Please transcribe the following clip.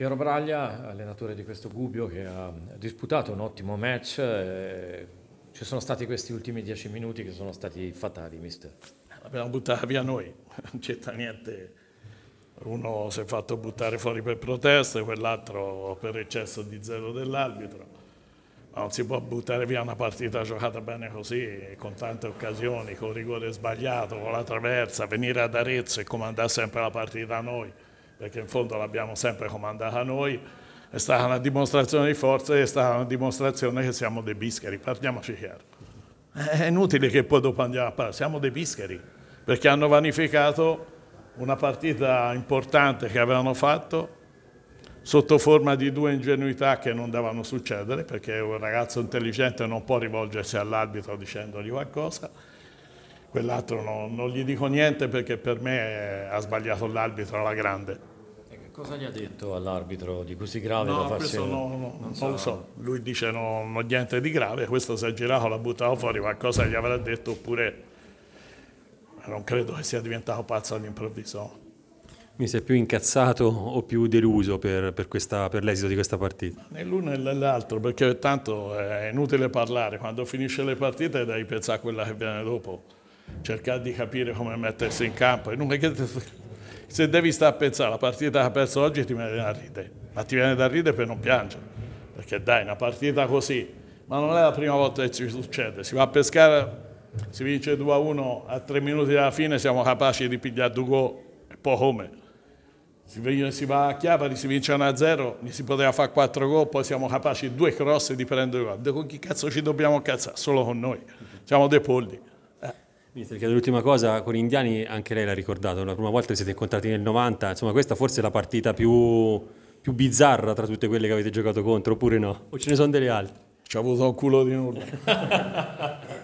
Piero Braglia, allenatore di questo Gubbio che ha disputato un ottimo match, eh, ci sono stati questi ultimi dieci minuti che sono stati fatali, mister. L'abbiamo buttata via noi, non c'entra niente. Uno si è fatto buttare fuori per proteste, quell'altro per eccesso di zero dell'arbitro. Non si può buttare via una partita giocata bene così, con tante occasioni, con rigore sbagliato, con la traversa, venire ad Arezzo e comandare sempre la partita a noi perché in fondo l'abbiamo sempre comandata noi, è stata una dimostrazione di forza e è stata una dimostrazione che siamo dei bischeri, parliamoci chiaro. È inutile che poi dopo andiamo a parlare, siamo dei bischeri, perché hanno vanificato una partita importante che avevano fatto sotto forma di due ingenuità che non devono succedere, perché un ragazzo intelligente non può rivolgersi all'arbitro dicendogli qualcosa, quell'altro no, non gli dico niente perché per me ha sbagliato l'arbitro alla grande. Cosa gli ha detto all'arbitro di così grave no, da farsi... No, no, non, non so. lo so. Lui dice no, niente di grave, questo si è girato, l'ha buttato fuori, qualcosa gli avrà detto oppure... Non credo che sia diventato pazzo all'improvviso. Mi sei più incazzato o più deluso per, per, per l'esito di questa partita? Nell'uno e nell'altro, perché tanto è inutile parlare. Quando finisce le partite devi pensare a quella che viene dopo. Cercare di capire come mettersi in campo. E non che se devi stare a pensare la partita che ha perso oggi ti viene da ridere, ma ti viene da ridere per non piangere, perché dai, una partita così, ma non è la prima volta che ci succede, si va a pescare, si vince 2-1 a a 3 minuti dalla fine, siamo capaci di pigliare due gol, un po' come. Si va a Chiapari, si vince 1-0, a gli si poteva fare 4 gol, poi siamo capaci due cross di prendere gol. Con chi cazzo ci dobbiamo cazzare? Solo con noi. Siamo dei polli. Ministro, chiedo l'ultima cosa, con gli indiani anche lei l'ha ricordato, la prima volta vi siete incontrati nel 90, insomma questa forse è la partita più, più bizzarra tra tutte quelle che avete giocato contro, oppure no? O ce ne sono delle altre? Ci ha avuto un culo di nulla.